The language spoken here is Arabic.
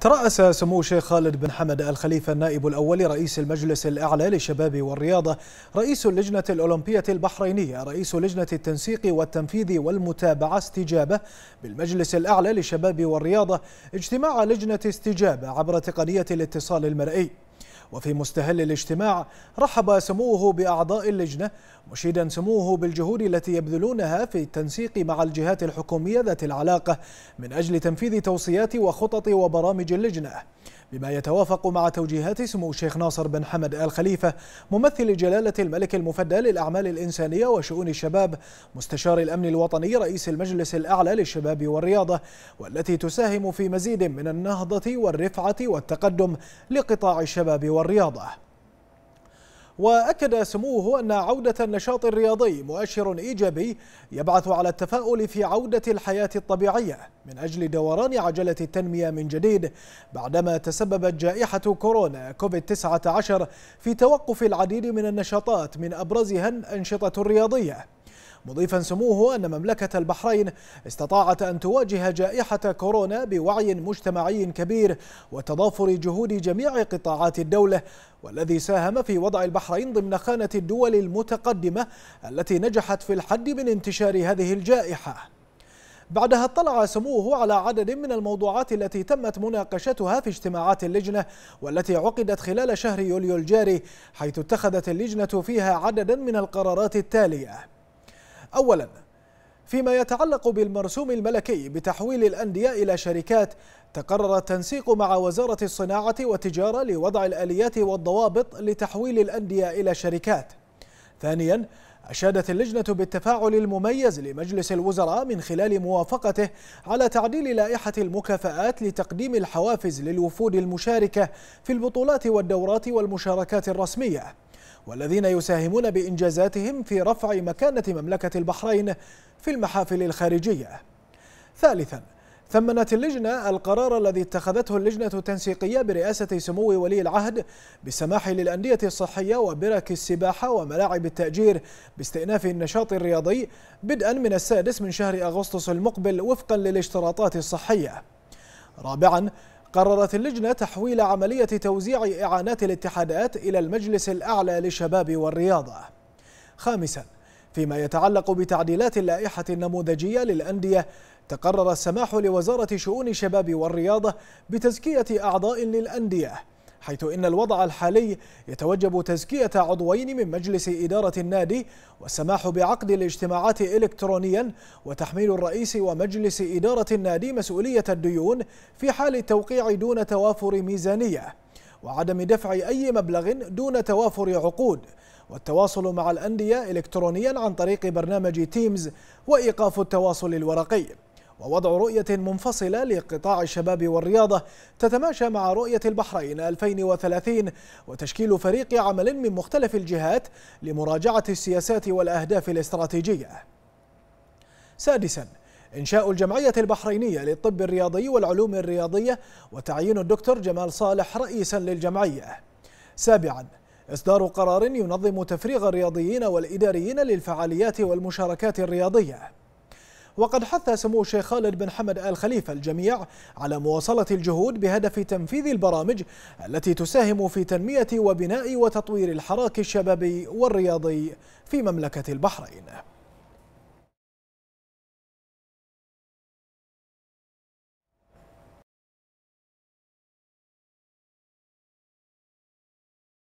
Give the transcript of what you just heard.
ترأس سمو الشيخ خالد بن حمد الخليفة النائب الأول رئيس المجلس الأعلى للشباب والرياضة رئيس اللجنة الأولمبية البحرينية رئيس لجنة التنسيق والتنفيذ والمتابعة استجابة بالمجلس الأعلى للشباب والرياضة اجتماع لجنة استجابة عبر تقنية الاتصال المرئي وفي مستهل الاجتماع رحب سموه بأعضاء اللجنة مشيدا سموه بالجهود التي يبذلونها في التنسيق مع الجهات الحكومية ذات العلاقة من أجل تنفيذ توصيات وخطط وبرامج اللجنة بما يتوافق مع توجيهات سمو الشيخ ناصر بن حمد آل خليفة ممثل جلالة الملك المفدى للأعمال الإنسانية وشؤون الشباب مستشار الأمن الوطني رئيس المجلس الأعلى للشباب والرياضة والتي تساهم في مزيد من النهضة والرفعة والتقدم لقطاع الشباب والرياضة والرياضة وأكد سموه أن عودة النشاط الرياضي مؤشر إيجابي يبعث على التفاؤل في عودة الحياة الطبيعية من أجل دوران عجلة التنمية من جديد بعدما تسببت جائحة كورونا كوفيد 19 في توقف العديد من النشاطات من أبرزها الأنشطة الرياضية مضيفا سموه أن مملكة البحرين استطاعت أن تواجه جائحة كورونا بوعي مجتمعي كبير وتضافر جهود جميع قطاعات الدولة والذي ساهم في وضع البحرين ضمن خانة الدول المتقدمة التي نجحت في الحد من انتشار هذه الجائحة بعدها اطلع سموه على عدد من الموضوعات التي تمت مناقشتها في اجتماعات اللجنة والتي عقدت خلال شهر يوليو الجاري حيث اتخذت اللجنة فيها عددا من القرارات التالية أولا فيما يتعلق بالمرسوم الملكي بتحويل الأندية إلى شركات تقرر التنسيق مع وزارة الصناعة والتجارة لوضع الآليات والضوابط لتحويل الأندية إلى شركات ثانيا أشادت اللجنة بالتفاعل المميز لمجلس الوزراء من خلال موافقته على تعديل لائحة المكافآت لتقديم الحوافز للوفود المشاركة في البطولات والدورات والمشاركات الرسمية والذين يساهمون بإنجازاتهم في رفع مكانة مملكة البحرين في المحافل الخارجية ثالثا ثمنت اللجنة القرار الذي اتخذته اللجنة التنسيقية برئاسة سمو ولي العهد بالسماح للأندية الصحية وبرك السباحة وملاعب التأجير باستئناف النشاط الرياضي بدءا من السادس من شهر أغسطس المقبل وفقا للاشتراطات الصحية رابعا قررت اللجنة تحويل عملية توزيع إعانات الاتحادات إلى المجلس الأعلى للشباب والرياضة خامسا فيما يتعلق بتعديلات اللائحة النموذجية للأندية تقرر السماح لوزارة شؤون الشباب والرياضة بتزكية أعضاء للأندية حيث إن الوضع الحالي يتوجب تزكية عضوين من مجلس إدارة النادي والسماح بعقد الاجتماعات إلكترونيا وتحميل الرئيس ومجلس إدارة النادي مسؤولية الديون في حال التوقيع دون توافر ميزانية وعدم دفع أي مبلغ دون توافر عقود والتواصل مع الأندية إلكترونيا عن طريق برنامج تيمز وإيقاف التواصل الورقي ووضع رؤية منفصلة لقطاع الشباب والرياضة تتماشى مع رؤية البحرين 2030 وتشكيل فريق عمل من مختلف الجهات لمراجعة السياسات والأهداف الاستراتيجية سادساً إنشاء الجمعية البحرينية للطب الرياضي والعلوم الرياضية وتعيين الدكتور جمال صالح رئيسا للجمعية سابعا إصدار قرار ينظم تفريغ الرياضيين والإداريين للفعاليات والمشاركات الرياضية وقد حث سمو الشيخ خالد بن حمد آل خليفة الجميع على مواصلة الجهود بهدف تنفيذ البرامج التي تساهم في تنمية وبناء وتطوير الحراك الشبابي والرياضي في مملكة البحرين